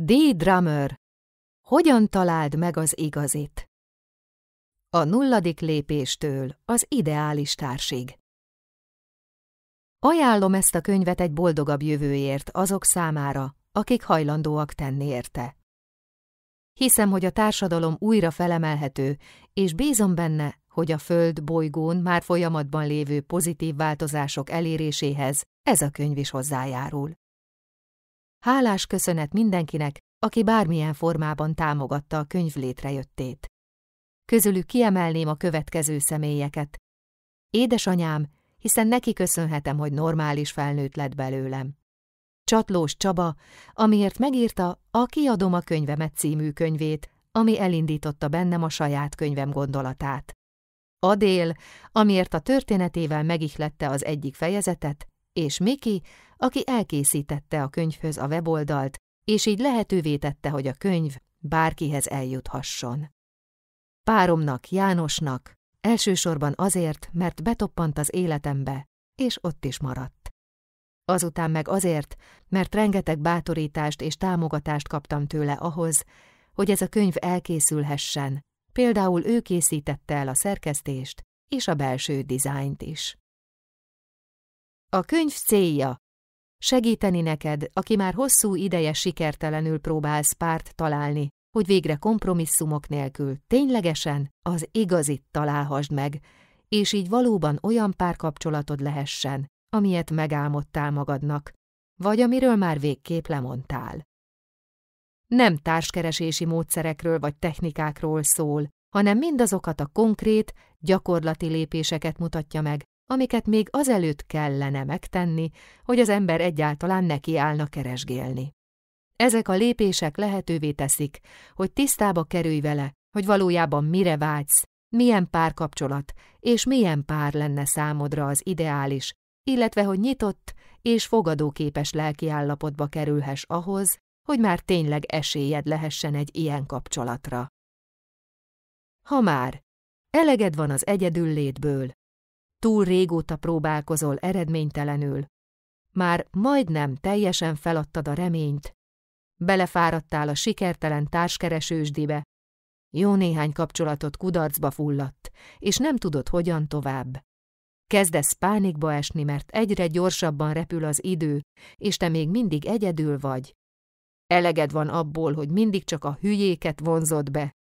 D. Drummer, hogyan találd meg az igazit? A nulladik lépéstől az ideális társig. Ajánlom ezt a könyvet egy boldogabb jövőért azok számára, akik hajlandóak tenni érte. Hiszem, hogy a társadalom újra felemelhető, és bízom benne, hogy a Föld bolygón már folyamatban lévő pozitív változások eléréséhez ez a könyv is hozzájárul. Hálás köszönet mindenkinek, aki bármilyen formában támogatta a könyv létrejöttét. Közülük kiemelném a következő személyeket. Édesanyám, hiszen neki köszönhetem, hogy normális felnőtt lett belőlem. Csatlós Csaba, amiért megírta a Kiadom a könyvemet című könyvét, ami elindította bennem a saját könyvem gondolatát. Adél, amiért a történetével megihlette az egyik fejezetet, és Miki, aki elkészítette a könyvhöz a weboldalt, és így lehetővé tette, hogy a könyv bárkihez eljuthasson. Páromnak, Jánosnak, elsősorban azért, mert betoppant az életembe, és ott is maradt. Azután meg azért, mert rengeteg bátorítást és támogatást kaptam tőle ahhoz, hogy ez a könyv elkészülhessen, például ő készítette el a szerkesztést és a belső dizájnt is. A könyv célja Segíteni neked, aki már hosszú ideje sikertelenül próbálsz párt találni, hogy végre kompromisszumok nélkül ténylegesen az igazit találhasd meg, és így valóban olyan párkapcsolatod lehessen, amilyet megálmodtál magadnak, vagy amiről már végképp lemondtál. Nem társkeresési módszerekről vagy technikákról szól, hanem mindazokat a konkrét, gyakorlati lépéseket mutatja meg, amiket még azelőtt kellene megtenni, hogy az ember egyáltalán állna keresgélni. Ezek a lépések lehetővé teszik, hogy tisztába kerülj vele, hogy valójában mire vágysz, milyen párkapcsolat és milyen pár lenne számodra az ideális, illetve hogy nyitott és fogadóképes lelkiállapotba kerülhess ahhoz, hogy már tényleg esélyed lehessen egy ilyen kapcsolatra. Ha már eleged van az egyedül létből, túl régóta próbálkozol eredménytelenül, már majdnem teljesen feladtad a reményt, belefáradtál a sikertelen társkeresősdibe, jó néhány kapcsolatot kudarcba fulladt, és nem tudod hogyan tovább. Kezdesz pánikba esni, mert egyre gyorsabban repül az idő, és te még mindig egyedül vagy. Eleged van abból, hogy mindig csak a hülyéket vonzod be,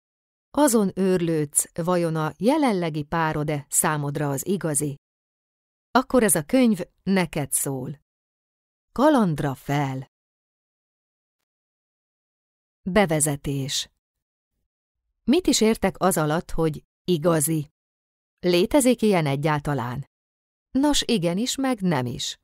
azon őrlődsz, vajon a jelenlegi párod-e számodra az igazi? Akkor ez a könyv neked szól. Kalandra fel! Bevezetés Mit is értek az alatt, hogy igazi? Létezik ilyen egyáltalán? Nos, igenis, meg nem is.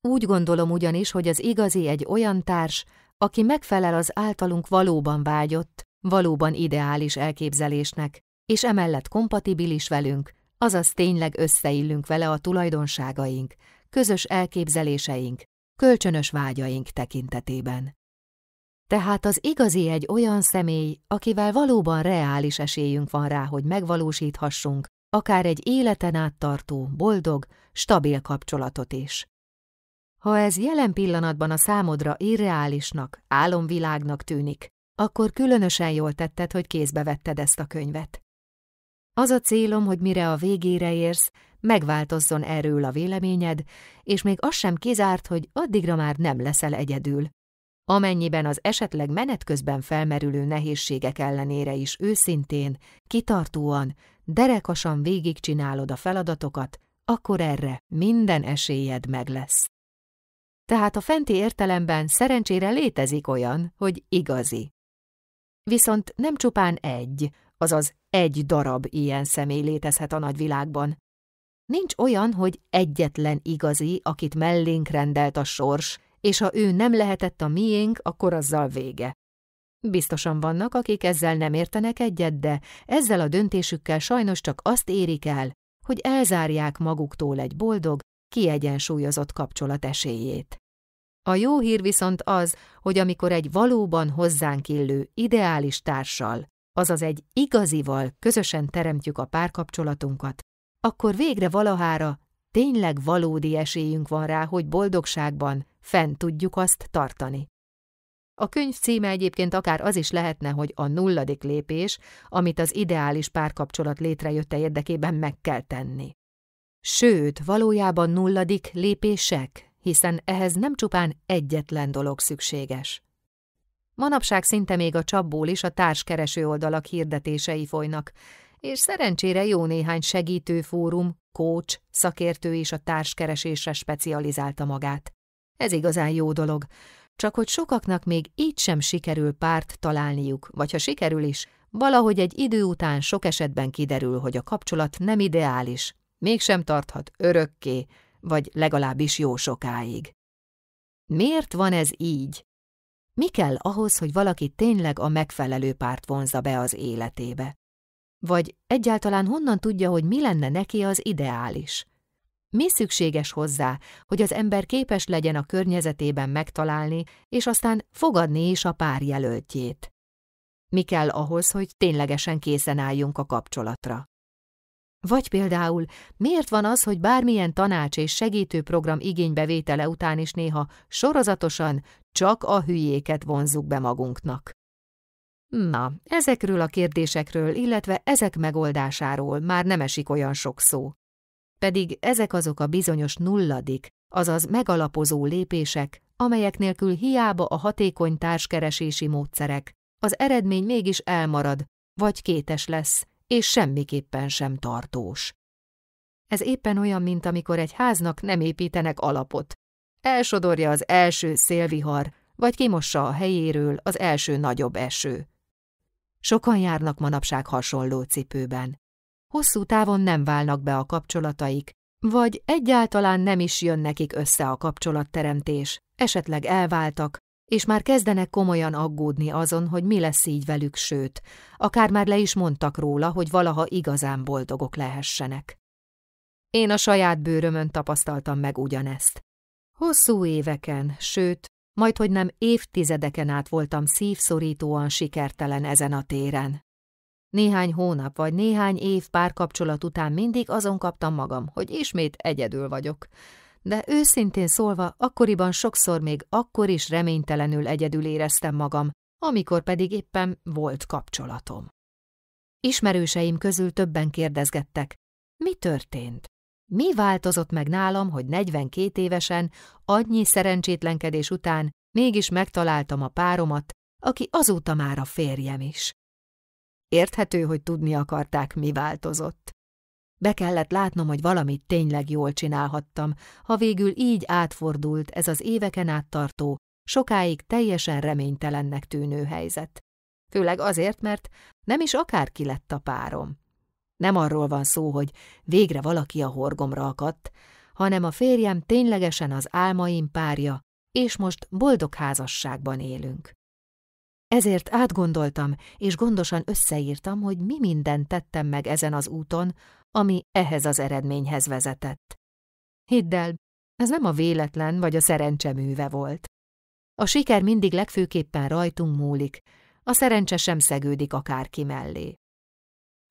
Úgy gondolom ugyanis, hogy az igazi egy olyan társ, aki megfelel az általunk valóban vágyott, valóban ideális elképzelésnek, és emellett kompatibilis velünk, azaz tényleg összeillünk vele a tulajdonságaink, közös elképzeléseink, kölcsönös vágyaink tekintetében. Tehát az igazi egy olyan személy, akivel valóban reális esélyünk van rá, hogy megvalósíthassunk, akár egy életen át tartó, boldog, stabil kapcsolatot is. Ha ez jelen pillanatban a számodra irreálisnak, álomvilágnak tűnik, akkor különösen jól tetted, hogy kézbe vetted ezt a könyvet. Az a célom, hogy mire a végére érsz, megváltozzon erről a véleményed, és még az sem kizárt, hogy addigra már nem leszel egyedül. Amennyiben az esetleg menet közben felmerülő nehézségek ellenére is őszintén, kitartóan, derekasan végigcsinálod a feladatokat, akkor erre minden esélyed meg lesz. Tehát a fenti értelemben szerencsére létezik olyan, hogy igazi, Viszont nem csupán egy, azaz egy darab ilyen személy létezhet a nagyvilágban. Nincs olyan, hogy egyetlen igazi, akit mellénk rendelt a sors, és ha ő nem lehetett a miénk, akkor azzal vége. Biztosan vannak, akik ezzel nem értenek egyet, de ezzel a döntésükkel sajnos csak azt érik el, hogy elzárják maguktól egy boldog, kiegyensúlyozott kapcsolat esélyét. A jó hír viszont az, hogy amikor egy valóban hozzánk illő, ideális társal, azaz egy igazival közösen teremtjük a párkapcsolatunkat, akkor végre valahára tényleg valódi esélyünk van rá, hogy boldogságban fent tudjuk azt tartani. A könyv címe egyébként akár az is lehetne, hogy a nulladik lépés, amit az ideális párkapcsolat létrejötte érdekében meg kell tenni. Sőt, valójában nulladik lépések, hiszen ehhez nem csupán egyetlen dolog szükséges. Manapság szinte még a csapból is a társkereső oldalak hirdetései folynak, és szerencsére jó néhány segítő fórum, kócs, szakértő is a társkeresésre specializálta magát. Ez igazán jó dolog, csak hogy sokaknak még így sem sikerül párt találniuk, vagy ha sikerül is, valahogy egy idő után sok esetben kiderül, hogy a kapcsolat nem ideális, mégsem tarthat örökké, vagy legalábbis jó sokáig. Miért van ez így? Mi kell ahhoz, hogy valaki tényleg a megfelelő párt vonza be az életébe? Vagy egyáltalán honnan tudja, hogy mi lenne neki az ideális? Mi szükséges hozzá, hogy az ember képes legyen a környezetében megtalálni, és aztán fogadni is a pár jelöltjét? Mi kell ahhoz, hogy ténylegesen készen álljunk a kapcsolatra? Vagy például, miért van az, hogy bármilyen tanács és segítőprogram igénybevétele után is néha sorozatosan csak a hülyéket vonzuk be magunknak? Na, ezekről a kérdésekről, illetve ezek megoldásáról már nem esik olyan sok szó. Pedig ezek azok a bizonyos nulladik, azaz megalapozó lépések, amelyek nélkül hiába a hatékony társkeresési módszerek, az eredmény mégis elmarad, vagy kétes lesz, és semmiképpen sem tartós. Ez éppen olyan, mint amikor egy háznak nem építenek alapot. Elsodorja az első szélvihar, vagy kimossa a helyéről az első nagyobb eső. Sokan járnak manapság hasonló cipőben. Hosszú távon nem válnak be a kapcsolataik, vagy egyáltalán nem is jön nekik össze a kapcsolatteremtés, esetleg elváltak, és már kezdenek komolyan aggódni azon, hogy mi lesz így velük, sőt, akár már le is mondtak róla, hogy valaha igazán boldogok lehessenek. Én a saját bőrömön tapasztaltam meg ugyanezt. Hosszú éveken, sőt, majd hogy nem évtizedeken át voltam szívszorítóan sikertelen ezen a téren. Néhány hónap vagy néhány év párkapcsolat után mindig azon kaptam magam, hogy ismét egyedül vagyok, de őszintén szólva akkoriban sokszor még akkor is reménytelenül egyedül éreztem magam, amikor pedig éppen volt kapcsolatom. Ismerőseim közül többen kérdezgettek, mi történt? Mi változott meg nálam, hogy 42 évesen, annyi szerencsétlenkedés után mégis megtaláltam a páromat, aki azóta már a férjem is? Érthető, hogy tudni akarták, mi változott. Be kellett látnom, hogy valamit tényleg jól csinálhattam, ha végül így átfordult ez az éveken át tartó, sokáig teljesen reménytelennek tűnő helyzet. Főleg azért, mert nem is akárki lett a párom. Nem arról van szó, hogy végre valaki a horgomra akadt, hanem a férjem ténylegesen az álmaim párja, és most boldog házasságban élünk. Ezért átgondoltam, és gondosan összeírtam, hogy mi mindent tettem meg ezen az úton, ami ehhez az eredményhez vezetett. Hidd el, ez nem a véletlen vagy a műve volt. A siker mindig legfőképpen rajtunk múlik, a szerencse sem szegődik akárki mellé.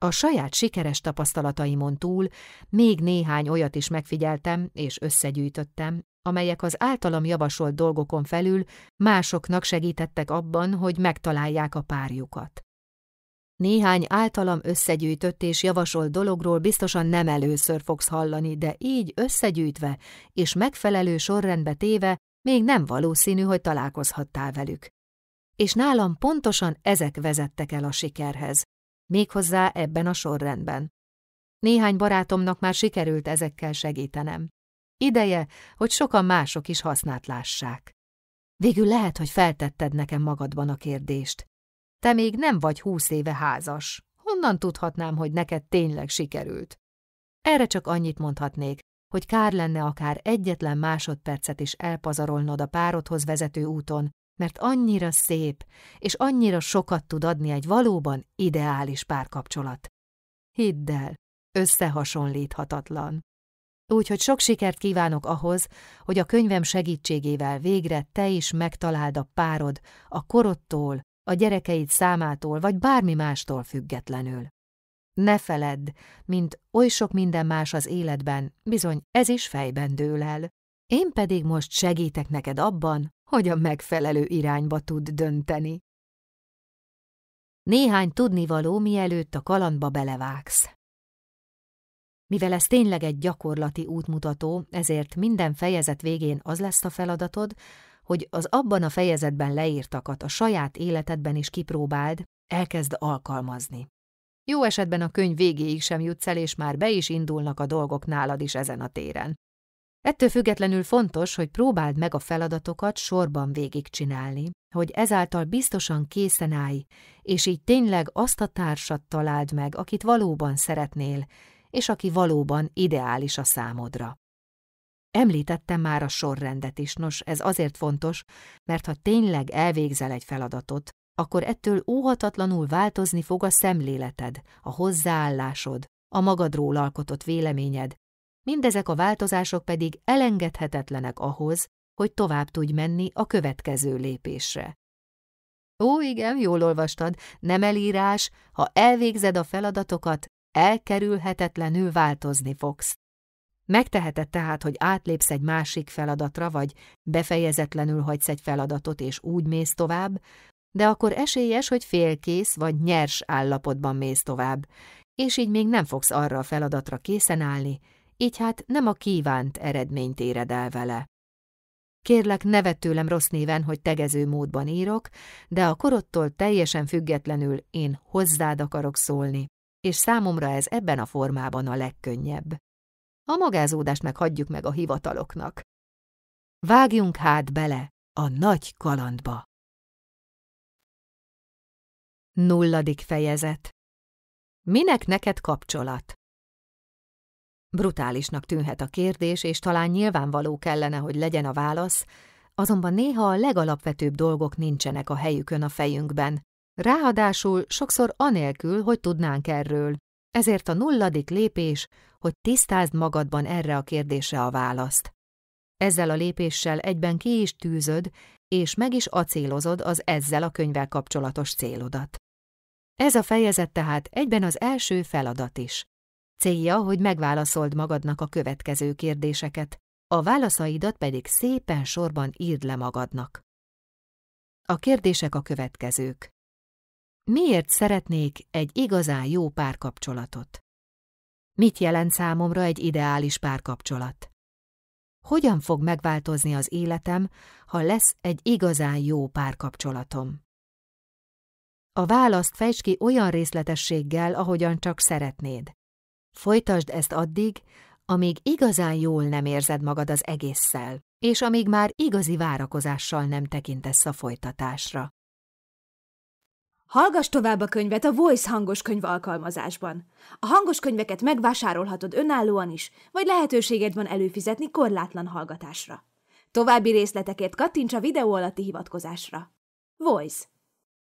A saját sikeres tapasztalataimon túl még néhány olyat is megfigyeltem és összegyűjtöttem, amelyek az általam javasolt dolgokon felül másoknak segítettek abban, hogy megtalálják a párjukat. Néhány általam összegyűjtött és javasolt dologról biztosan nem először fogsz hallani, de így összegyűjtve és megfelelő sorrendbe téve még nem valószínű, hogy találkozhattál velük. És nálam pontosan ezek vezettek el a sikerhez méghozzá ebben a sorrendben. Néhány barátomnak már sikerült ezekkel segítenem. Ideje, hogy sokan mások is hasznát lássák. Végül lehet, hogy feltetted nekem magadban a kérdést. Te még nem vagy húsz éve házas. Honnan tudhatnám, hogy neked tényleg sikerült? Erre csak annyit mondhatnék, hogy kár lenne akár egyetlen másodpercet is elpazarolnod a párodhoz vezető úton, mert annyira szép, és annyira sokat tud adni egy valóban ideális párkapcsolat. Hidd el, összehasonlíthatatlan. Úgyhogy sok sikert kívánok ahhoz, hogy a könyvem segítségével végre te is megtaláld a párod, a korodtól, a gyerekeid számától vagy bármi mástól függetlenül. Ne feledd, mint oly sok minden más az életben, bizony ez is fejben dől el. Én pedig most segítek neked abban, hogy a megfelelő irányba tud dönteni. Néhány tudnivaló, mielőtt a kalandba belevágsz. Mivel ez tényleg egy gyakorlati útmutató, ezért minden fejezet végén az lesz a feladatod, hogy az abban a fejezetben leírtakat a saját életedben is kipróbáld, elkezd alkalmazni. Jó esetben a könyv végéig sem jutsz el, és már be is indulnak a dolgok nálad is ezen a téren. Ettől függetlenül fontos, hogy próbáld meg a feladatokat sorban végigcsinálni, hogy ezáltal biztosan készen állj, és így tényleg azt a társat találd meg, akit valóban szeretnél, és aki valóban ideális a számodra. Említettem már a sorrendet is, nos, ez azért fontos, mert ha tényleg elvégzel egy feladatot, akkor ettől óhatatlanul változni fog a szemléleted, a hozzáállásod, a magadról alkotott véleményed, mindezek a változások pedig elengedhetetlenek ahhoz, hogy tovább tudj menni a következő lépésre. Ó, igen, jól olvastad, nem elírás, ha elvégzed a feladatokat, elkerülhetetlenül változni fogsz. Megteheted tehát, hogy átlépsz egy másik feladatra, vagy befejezetlenül hagysz egy feladatot, és úgy mész tovább, de akkor esélyes, hogy félkész vagy nyers állapotban mész tovább, és így még nem fogsz arra a feladatra készen állni, így hát nem a kívánt eredményt éred el vele. Kérlek, nevet tőlem rossz néven, hogy tegező módban írok, de a korottól teljesen függetlenül én hozzád akarok szólni, és számomra ez ebben a formában a legkönnyebb. A magázódást meg hagyjuk meg a hivataloknak. Vágjunk hát bele a nagy kalandba. Nulladik fejezet Minek neked kapcsolat? Brutálisnak tűnhet a kérdés, és talán nyilvánvaló kellene, hogy legyen a válasz, azonban néha a legalapvetőbb dolgok nincsenek a helyükön a fejünkben. Ráadásul sokszor anélkül, hogy tudnánk erről. Ezért a nulladik lépés, hogy tisztázd magadban erre a kérdésre a választ. Ezzel a lépéssel egyben ki is tűzöd, és meg is acélozod az ezzel a könyvvel kapcsolatos célodat. Ez a fejezet tehát egyben az első feladat is. Célja, hogy megválaszold magadnak a következő kérdéseket, a válaszaidat pedig szépen sorban írd le magadnak. A kérdések a következők. Miért szeretnék egy igazán jó párkapcsolatot? Mit jelent számomra egy ideális párkapcsolat? Hogyan fog megváltozni az életem, ha lesz egy igazán jó párkapcsolatom? A választ fejtsd ki olyan részletességgel, ahogyan csak szeretnéd. Folytasd ezt addig, amíg igazán jól nem érzed magad az egésszel, és amíg már igazi várakozással nem tekintesz a folytatásra. Hallgass tovább a könyvet a Voice hangos könyv alkalmazásban. A hangos könyveket megvásárolhatod önállóan is, vagy lehetőséged van előfizetni korlátlan hallgatásra. További részletekért kattints a videó alatti hivatkozásra. Voice